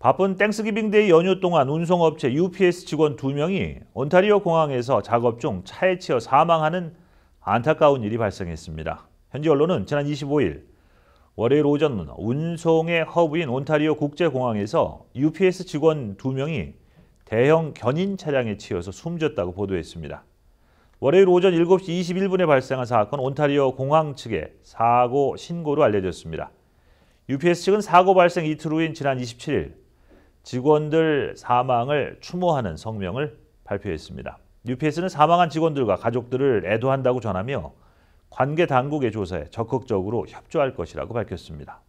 바쁜 땡스기빙데이 연휴 동안 운송업체 UPS 직원 2명이 온타리오 공항에서 작업 중 차에 치여 사망하는 안타까운 일이 발생했습니다. 현지 언론은 지난 25일 월요일 오전 운송의 허브인 온타리오 국제공항에서 UPS 직원 2명이 대형 견인 차량에 치여서 숨졌다고 보도했습니다. 월요일 오전 7시 21분에 발생한 사건 온타리오 공항 측에 사고 신고로 알려졌습니다. UPS 측은 사고 발생 이틀 후인 지난 27일 직원들 사망을 추모하는 성명을 발표했습니다. UPS는 사망한 직원들과 가족들을 애도한다고 전하며 관계 당국의 조사에 적극적으로 협조할 것이라고 밝혔습니다.